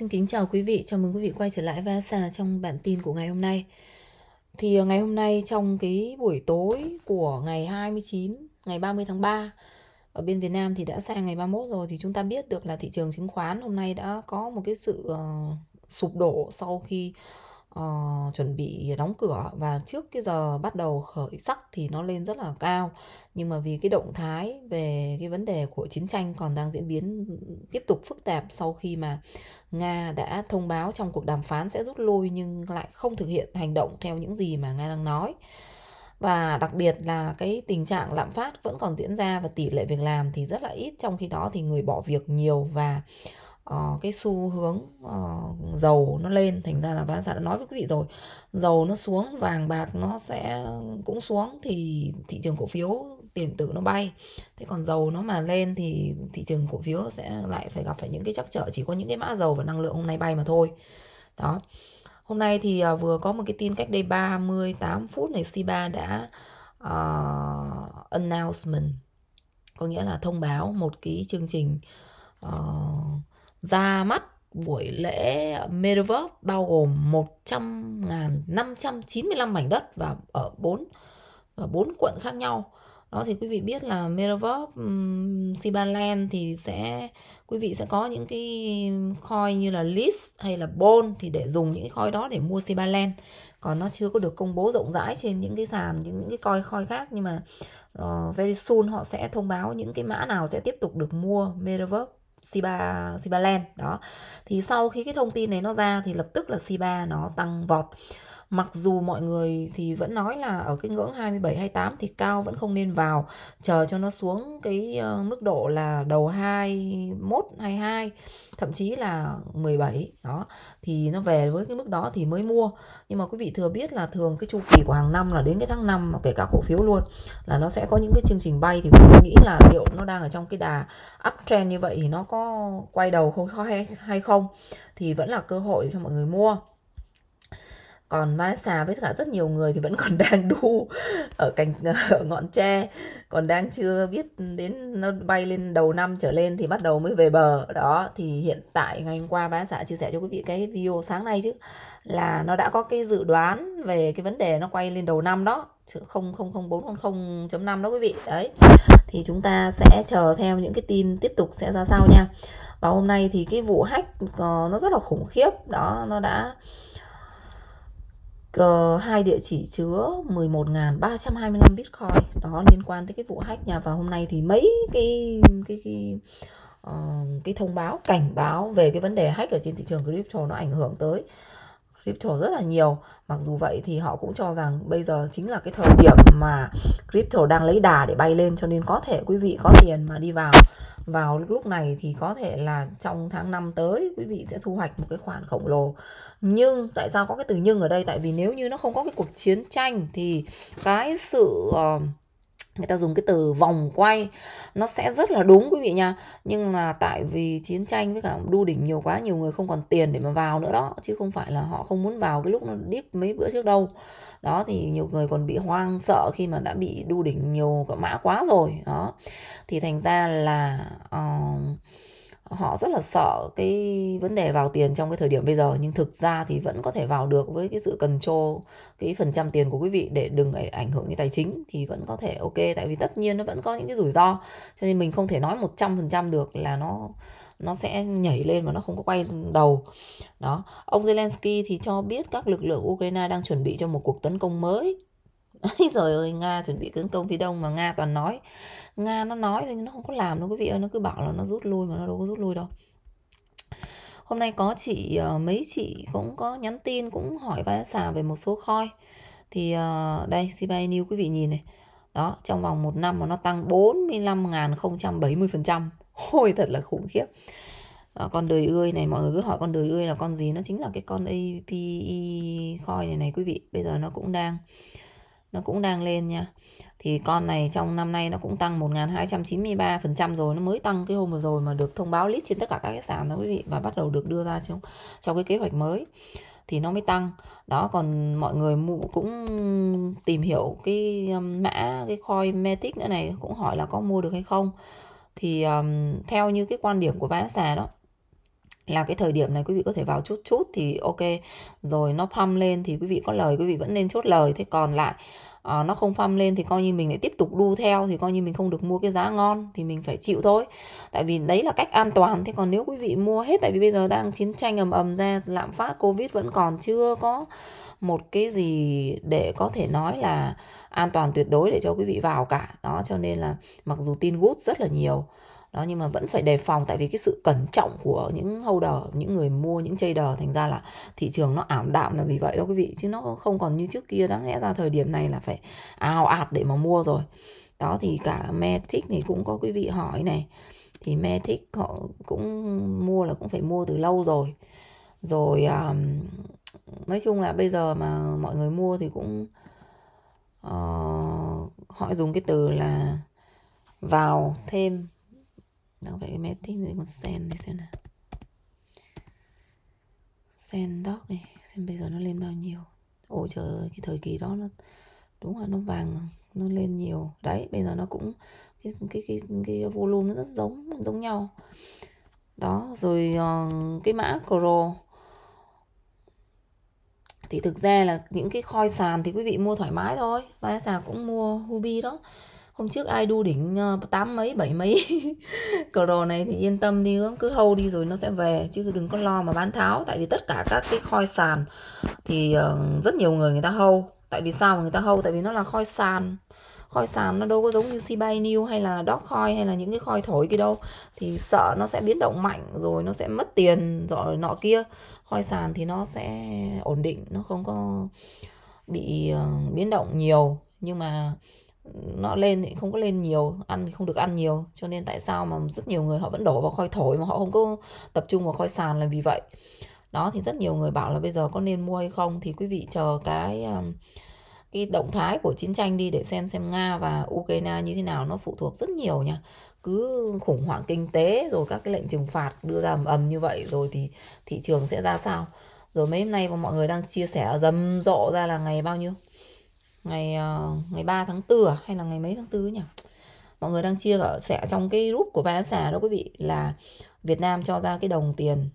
Xin kính chào quý vị, chào mừng quý vị quay trở lại với trong bản tin của ngày hôm nay. Thì ờ, ngày hôm nay trong cái buổi tối của ngày 29, ngày 30 tháng 3 ở bên Việt Nam thì đã sang ngày 31 rồi thì chúng ta biết được là thị trường chứng khoán hôm nay đã có một cái sự uh, sụp đổ sau khi uh, chuẩn bị đóng cửa và trước cái giờ bắt đầu khởi sắc thì nó lên rất là cao nhưng mà vì cái động thái về cái vấn đề của chiến tranh còn đang diễn biến tiếp tục phức tạp sau khi mà nga đã thông báo trong cuộc đàm phán sẽ rút lui nhưng lại không thực hiện hành động theo những gì mà nga đang nói và đặc biệt là cái tình trạng lạm phát vẫn còn diễn ra và tỷ lệ việc làm thì rất là ít trong khi đó thì người bỏ việc nhiều và uh, uh, cái xu hướng uh, dầu nó lên thành ra là bán sản đã nói với quý vị rồi dầu nó xuống vàng bạc nó sẽ cũng xuống thì thị trường cổ phiếu tiền tử nó bay thế còn dầu nó mà lên thì thị trường cổ phiếu sẽ lại phải gặp phải những cái trắc trở chỉ có những cái mã dầu và năng lượng hôm nay bay mà thôi đó hôm nay thì uh, vừa có một cái tin cách đây 38 phút này Siba đã uh, announcement có nghĩa là thông báo một cái chương trình uh, ra mắt buổi lễ Metaverse bao gồm 100.595 mảnh đất và ở 4 ở 4 quận khác nhau. Đó thì quý vị biết là Metaverse um, Sibaland thì sẽ quý vị sẽ có những cái coin như là list hay là bond thì để dùng những cái coin đó để mua Sibaland. Còn nó chưa có được công bố rộng rãi trên những cái sàn những, những cái coin coin khác nhưng mà uh, very soon họ sẽ thông báo những cái mã nào sẽ tiếp tục được mua Metaverse Siba Siba đó thì sau khi cái thông tin này nó ra thì lập tức là Siba nó tăng vọt mặc dù mọi người thì vẫn nói là ở cái ngưỡng 27 28 thì cao vẫn không nên vào chờ cho nó xuống cái ờ, mức độ là đầu 21 22 thậm chí là 17 đó thì nó về với cái mức đó thì mới mua nhưng mà quý vị thừa biết là thường cái chu kỳ của hàng năm là đến cái tháng 5 mà kể cả cổ phiếu luôn là nó sẽ có những cái chương trình bay thì cũng nghĩ là liệu nó đang ở trong cái đà uptrend như vậy thì nó có quay đầu không hay hay không thì vẫn là cơ hội để cho mọi người mua còn ma xà với cả rất nhiều người thì vẫn còn đang đu ở cành ờ, ở ngọn tre còn đang chưa biết đến nó bay lên đầu năm trở lên thì bắt đầu mới về bờ đó thì hiện tại ngày hôm qua ma xà chia sẻ cho quý vị cái video sáng nay chứ là nó đã có cái dự đoán về cái vấn đề nó quay lên đầu năm đó không không không bốn không chấm năm đó quý vị đấy thì chúng ta sẽ chờ theo những cái tin tiếp tục sẽ ra sao nha và hôm nay thì cái vụ hack nó rất là khủng khiếp đó nó đã Ờ, hai địa chỉ chứa 11.325 Bitcoin đó liên quan tới cái vụ hack nhà và hôm nay thì mấy cái cái cái uh, cái thông báo cảnh báo về cái vấn đề hack ở trên thị trường crypto nó ảnh hưởng tới crypto rất là nhiều mặc dù vậy thì họ cũng cho rằng bây giờ chính là cái thời điểm mà crypto đang lấy đà để bay lên cho nên có thể quý vị có tiền mà đi vào vào lúc này thì có thể là trong tháng 5 tới quý vị sẽ thu hoạch một cái khoản khổng lồ nhưng tại sao có cái từ nhưng ở đây tại vì nếu như nó không có cái cuộc chiến tranh thì cái sự uh, người ta dùng cái từ vòng quay nó sẽ rất là đúng quý vị nha nhưng là tại vì chiến tranh với cả đu đỉnh nhiều quá nhiều người không còn tiền để mà vào nữa đó chứ không phải là họ không muốn vào cái lúc nó đíp mấy bữa trước đâu đó thì nhiều người còn bị hoang sợ khi mà đã bị đu đỉnh nhiều mã quá rồi đó thì thành ra là uh, họ rất là sợ cái vấn đề vào tiền trong cái thời điểm bây giờ nhưng thực ra thì vẫn có thể vào được với cái sự cần trô cái phần trăm tiền của quý vị để đừng để ảnh hưởng đến tài chính thì vẫn có thể ok tại vì tất nhiên nó vẫn có những cái rủi ro cho nên mình không thể nói một trăm phần trăm được là nó nó sẽ nhảy lên mà nó không có quay đầu đó ông Zelensky thì cho biết các lực lượng Ukraine đang chuẩn bị cho một cuộc tấn công mới Đấy rồi ơi, Nga chuẩn bị tấn công phía đông mà Nga toàn nói. Nga nó nói thôi nhưng nó không có làm đâu quý vị ơi, nó cứ bảo là nó rút lui mà nó đâu có rút lui đâu. Hôm nay có chị ờ, mấy chị cũng có nhắn tin cũng hỏi ba xà về một số coin. Thì ờ, đây CBA New quý vị nhìn này. Đó, trong vòng một năm mà nó tăng 45.070%. Ôi thật là khủng khiếp. Đó, ờ, con đời ươi này mọi người cứ hỏi con đời ươi là con gì nó chính là cái con APE coin này này quý vị bây giờ nó cũng đang uh, nó cũng đang lên nha thì con này trong năm nay nó cũng tăng 1.293% rồi nó mới tăng cái hôm vừa rồi mà được thông báo list trên tất cả các cái sàn đó quý vị và bắt đầu được đưa ra trong trong cái kế hoạch mới thì nó mới tăng đó còn mọi người cũng tìm hiểu cái um, mã cái coin metic nữa này cũng hỏi là có mua được hay không thì um, theo như cái quan điểm của bán xà đó là cái thời điểm này quý vị có thể vào chút chút thì ok rồi nó pump lên thì quý vị có lời quý vị vẫn nên chốt lời thế còn lại à, nó không pump lên thì coi như mình lại tiếp tục đu theo thì coi như mình không được mua cái giá ngon thì mình phải chịu thôi tại vì đấy là cách an toàn thế còn nếu quý vị mua hết tại vì bây giờ đang chiến tranh ầm ầm ra lạm phát covid vẫn còn chưa có một cái gì để có thể nói là an toàn tuyệt đối để cho quý vị vào cả đó cho nên là mặc dù tin good rất là nhiều đó nhưng mà vẫn phải đề phòng tại vì cái sự cẩn trọng của những holder những người mua những trader thành ra là thị trường nó ảm đạm là vì vậy đó quý vị chứ nó không còn như trước kia đáng lẽ ra thời điểm này là phải ào ạt để mà mua rồi đó thì cả me thích thì cũng có quý vị hỏi này thì me thích họ cũng mua là cũng phải mua từ lâu rồi rồi um, nói chung là bây giờ mà mọi người mua thì cũng uh, họ dùng cái từ là vào thêm nó phải cái tí thì con sen này xem nào sen dot này xem bây giờ nó lên bao nhiêu ôi trời ơi, cái thời kỳ đó nó đúng là nó vàng nó lên nhiều đấy bây giờ nó cũng cái cái cái, cái volume nó rất giống giống nhau đó rồi ờ, cái mã cro thì thực ra là những cái khoi sàn thì quý vị mua thoải mái thôi và sàn cũng mua hubi đó hôm trước ai đu đỉnh ờ, tám mấy bảy mấy cờ đồ này thì yên tâm đi cứ hâu đi rồi nó sẽ về chứ đừng có lo mà bán tháo tại vì tất cả các cái khoi sàn thì ờ, rất nhiều người người ta hâu tại vì sao mà người ta hâu tại vì nó là khoi sàn khoi sàn nó đâu có giống như Sibay New hay là Dog Khoi hay là những cái khoi thổi kia đâu thì sợ nó sẽ biến động mạnh rồi nó sẽ mất tiền rồi nọ kia khoi sàn thì nó sẽ ổn định nó không có bị ờ, biến động nhiều nhưng mà nó lên thì không có lên nhiều ăn thì không được ăn nhiều cho nên tại sao mà rất nhiều người họ vẫn đổ vào khói thổi mà họ không có tập trung vào khói sàn là vì vậy đó thì rất nhiều người bảo là bây giờ có nên mua hay không thì quý vị chờ cái à, cái động thái của chiến tranh đi để xem xem nga và ukraine như thế nào nó phụ thuộc rất nhiều nha cứ khủng hoảng kinh tế rồi các cái lệnh trừng phạt đưa ra ầm ầm như vậy rồi thì thị trường sẽ ra sao rồi mấy hôm nay mà mọi người đang chia sẻ rầm rộ ra là ngày bao nhiêu ngày uh, ngày 3 tháng 4 à? hay là ngày mấy tháng 4 nhỉ mọi người đang chia sẻ trong cái group của ba xà đó quý vị là Việt Nam cho ra cái đồng tiền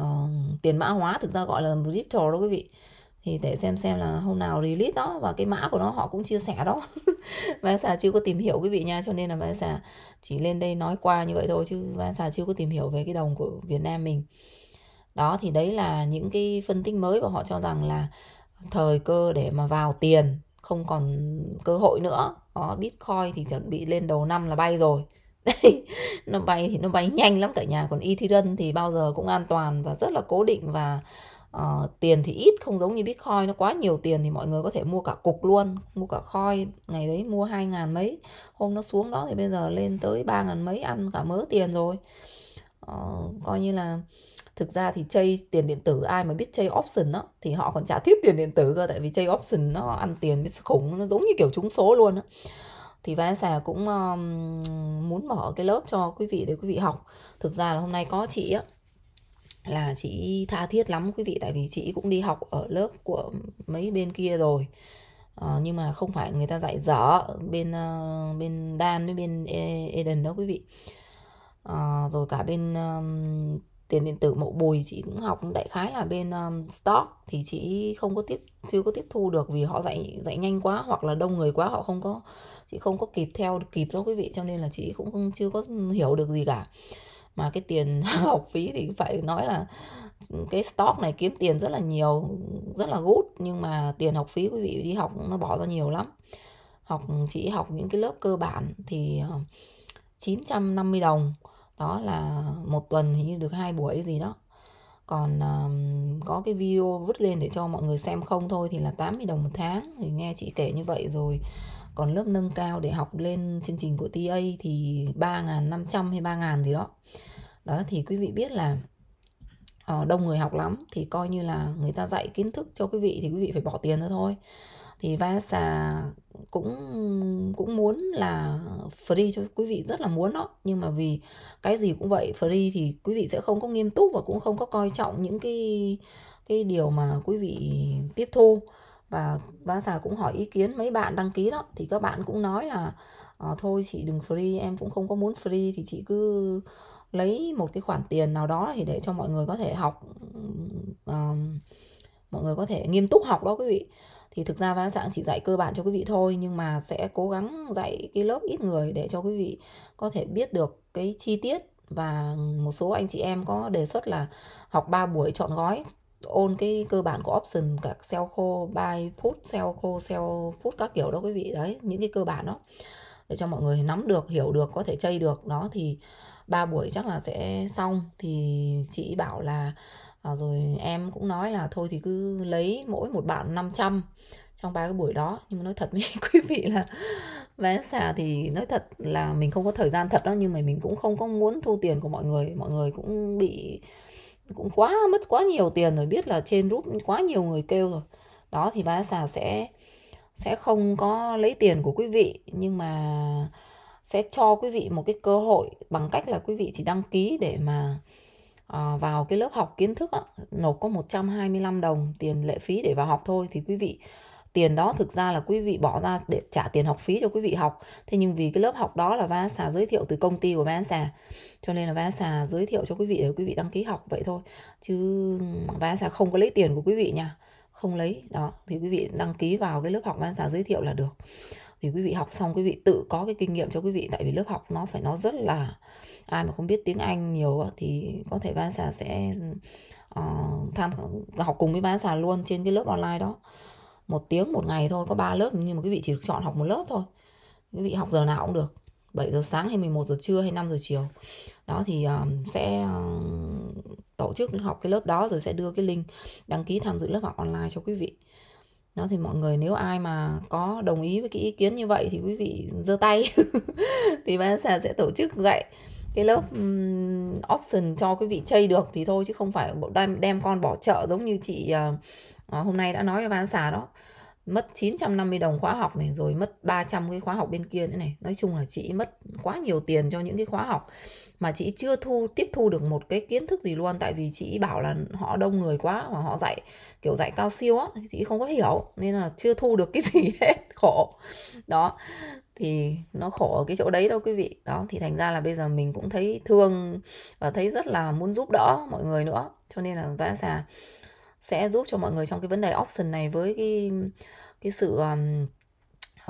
uh, tiền mã hóa thực ra gọi là crypto đó quý vị thì để xem xem là hôm nào release đó và cái mã của nó họ cũng chia sẻ đó và xà chưa có tìm hiểu quý vị nha cho nên là và xà chỉ lên đây nói qua như vậy thôi chứ và xà chưa có tìm hiểu về cái đồng của Việt Nam mình đó thì đấy là những cái phân tích mới và họ cho rằng là thời cơ để mà vào tiền không còn cơ hội nữa đó, bitcoin thì chuẩn bị lên đầu năm là bay rồi Đấy, nó bay thì nó bay nhanh lắm cả nhà còn ethereum thì bao giờ cũng an toàn và rất là cố định và uh, tiền thì ít không giống như bitcoin nó quá nhiều tiền thì mọi người có thể mua cả cục luôn mua cả khoi ngày đấy mua hai ngàn mấy hôm nó xuống đó thì bây giờ lên tới ba ngàn mấy ăn cả mớ tiền rồi uh, coi như là thực ra thì chơi tiền điện tử ai mà biết chơi option đó thì họ còn trả thiết tiền điện tử cơ tại vì chơi option nó ăn tiền biết khủng nó giống như kiểu trúng số luôn á thì Vanessa cũng um, muốn mở cái lớp cho quý vị để quý vị học thực ra là hôm nay có chị á là chị tha thiết lắm quý vị tại vì chị cũng đi học ở lớp của mấy bên kia rồi à, nhưng mà không phải người ta dạy dở bên uh, bên Dan với bên e-, Eden đó quý vị à, rồi cả bên um, tiền điện tử mẫu bùi chị cũng học đại khái là bên um, stock thì chị không có tiếp chưa có tiếp thu được vì họ dạy dạy nhanh quá hoặc là đông người quá họ không có chị không có kịp theo kịp đâu quý vị cho nên là chị cũng không chưa có hiểu được gì cả mà cái tiền học phí thì phải nói là cái stock này kiếm tiền rất là nhiều rất là gút nhưng mà tiền học phí quý vị đi học nó bỏ ra nhiều lắm học chị học những cái lớp cơ bản thì 950 ờ, đồng đó là một tuần hình như được hai buổi gì đó còn um, có cái video vứt lên để cho mọi người xem không thôi thì là 80 đồng một tháng thì nghe chị kể như vậy rồi còn lớp nâng cao để học lên chương trình của TA thì 3.500 hay 3.000 gì đó đó thì quý vị biết là ờ, đông người học lắm thì coi như là người ta dạy kiến thức cho quý vị thì quý vị phải bỏ tiền ra thôi thì Vasa cũng cũng muốn là free cho quý vị rất là muốn đó nhưng mà vì cái gì cũng vậy free thì quý vị sẽ không có nghiêm túc và cũng không có coi trọng những cái cái điều mà quý vị tiếp thu và Vasa cũng hỏi ý kiến mấy bạn đăng ký đó thì các bạn cũng nói là à, thôi chị đừng free em cũng không có muốn free thì chị cứ lấy một cái khoản tiền nào đó thì để cho mọi người có thể học uh, mọi người có thể nghiêm túc học đó quý vị thì thực ra văn dạng chỉ dạy cơ bản cho quý vị thôi nhưng mà sẽ cố gắng dạy cái lớp ít người để cho quý vị có thể biết được cái chi tiết và một số anh chị em có đề xuất là học 3 buổi chọn gói ôn cái cơ bản của option cả sell khô buy put sell khô sell put các kiểu đó quý vị đấy những cái cơ bản đó để cho mọi người nắm được hiểu được có thể chơi được đó thì ba buổi chắc là sẽ xong thì chị bảo là à, rồi em cũng nói là thôi thì cứ lấy mỗi một bạn 500 trong ba cái buổi đó nhưng mà nói thật với quý vị là vé xả thì nói thật là mình không có thời gian thật đó nhưng mà mình cũng không có muốn thu tiền của mọi người mọi người cũng bị cũng quá mất quá nhiều tiền rồi biết là trên rút quá nhiều người kêu rồi đó thì vé xả sẽ sẽ không có lấy tiền của quý vị nhưng mà sẽ cho quý vị một cái cơ hội bằng cách là quý vị chỉ đăng ký để mà Ờ, vào cái lớp học kiến thức á, nộp có 125 đồng tiền lệ phí để vào học thôi thì quý vị tiền đó thực ra là quý vị bỏ ra để trả tiền học phí cho quý vị học thế nhưng vì cái lớp học đó là xà giới thiệu từ công ty của xà cho nên là xà giới thiệu cho quý vị để quý vị đăng ký học vậy thôi chứ xà không có lấy tiền của quý vị nha không lấy đó thì quý vị đăng ký vào cái lớp học xà giới thiệu là được thì quý vị học xong quý vị tự có cái kinh nghiệm cho quý vị tại vì lớp học nó phải nó rất là ai mà không biết tiếng Anh nhiều thì có thể ba xà sẽ uh, tham học cùng với ba xà luôn trên cái lớp online đó một tiếng một ngày thôi có ba lớp nhưng mà quý vị chỉ được chọn học một lớp thôi quý vị học giờ nào cũng được 7 giờ sáng hay 11 giờ trưa hay 5 giờ chiều đó thì uh, sẽ uh, tổ chức học cái lớp đó rồi sẽ đưa cái link đăng ký tham dự lớp học online cho quý vị đó thì mọi người nếu ai mà có đồng ý với cái ý kiến như vậy thì quý vị giơ tay thì ban sàn sẽ tổ chức dạy cái lớp um, option cho quý vị chơi được thì thôi chứ không phải đem, đem con bỏ chợ giống như chị uh, hôm nay đã nói với ban sàn đó mất 950 đồng khóa học này rồi mất 300 cái khóa học bên kia nữa này nói chung là chị mất quá nhiều tiền cho những cái khóa học mà chị chưa thu tiếp thu được một cái kiến thức gì luôn tại vì chị bảo là họ đông người quá mà họ dạy kiểu dạy cao siêu á chị không có hiểu nên là chưa thu được cái gì hết khổ đó thì nó khổ ở cái chỗ đấy đâu quý vị đó thì thành ra là bây giờ mình cũng thấy thương và thấy rất là muốn giúp đỡ mọi người nữa cho nên là vẽ xà sẽ giúp cho mọi người trong cái vấn đề option này với cái cái sự um,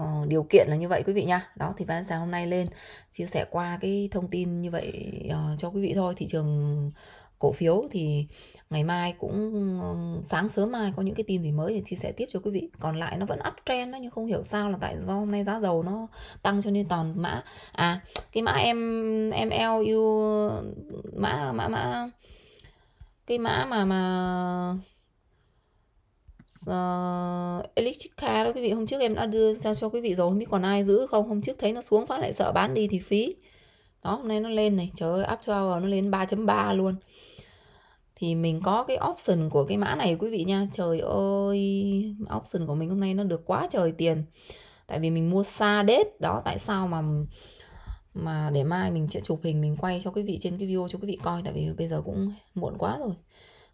uh, điều kiện là như vậy quý vị nha đó thì ban sáng hôm nay lên chia sẻ qua cái thông tin như vậy uh, cho quý vị thôi thị trường cổ phiếu thì ngày mai cũng sáng sớm mai có những cái tin gì mới thì chia sẻ tiếp cho quý vị còn lại nó vẫn uptrend đó nhưng không hiểu sao là tại do hôm nay giá dầu nó tăng cho nên toàn mã à cái mã em em mlu mã mã mã cái mã mà mà uh, ờ, car đó quý vị hôm trước em đã đưa cho cho quý vị rồi không biết còn ai giữ không hôm trước thấy nó xuống phát lại sợ bán đi thì phí đó hôm nay nó lên này trời ơi up hour nó lên 3.3 luôn thì mình có cái option của cái mã này quý vị nha trời ơi option của mình hôm nay nó được quá trời tiền tại vì mình mua xa đết đó tại sao mà mà để mai mình sẽ chụp hình mình quay cho quý vị trên cái video cho quý vị coi tại vì bây giờ cũng muộn quá rồi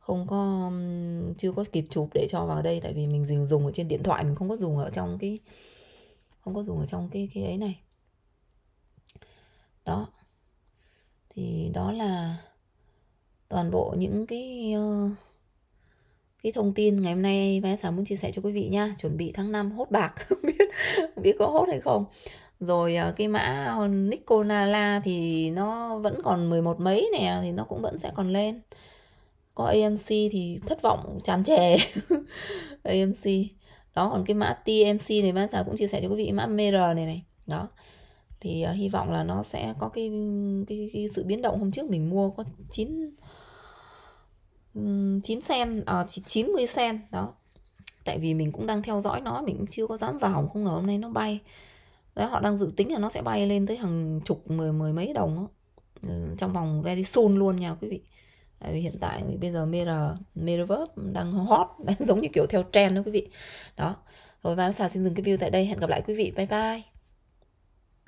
không có chưa có kịp chụp để cho vào đây tại vì mình dùng dùng ở trên điện thoại mình không có dùng ở trong cái không có dùng ở trong cái cái ấy này đó thì đó là toàn bộ những cái cái thông tin ngày hôm nay bé Sá muốn chia sẻ cho quý vị nha chuẩn bị tháng 5 hốt bạc không biết không biết có hốt hay không rồi ờ, cái mã Nikonala thì nó vẫn còn mười một mấy nè thì nó cũng vẫn sẽ còn lên có AMC thì thất vọng chán chè AMC đó còn cái mã TMC này ban sáng cũng chia sẻ cho quý vị mã MR này này đó thì uh, hy vọng là nó sẽ có cái, cái, cái sự biến động hôm trước mình mua có 9 9 sen à, 90 sen đó tại vì mình cũng đang theo dõi nó mình cũng chưa có dám vào không ngờ hôm nay nó bay đấy họ đang dự tính là nó sẽ bay lên tới hàng chục mười mười mấy đồng đó. Ừ, trong vòng very soon luôn nha quý vị Tại vì hiện tại thì bây giờ Mirror metaverse đang hot đang giống như kiểu theo trend đó quý vị đó rồi và xà xin dừng cái view tại đây hẹn gặp lại quý vị bye bye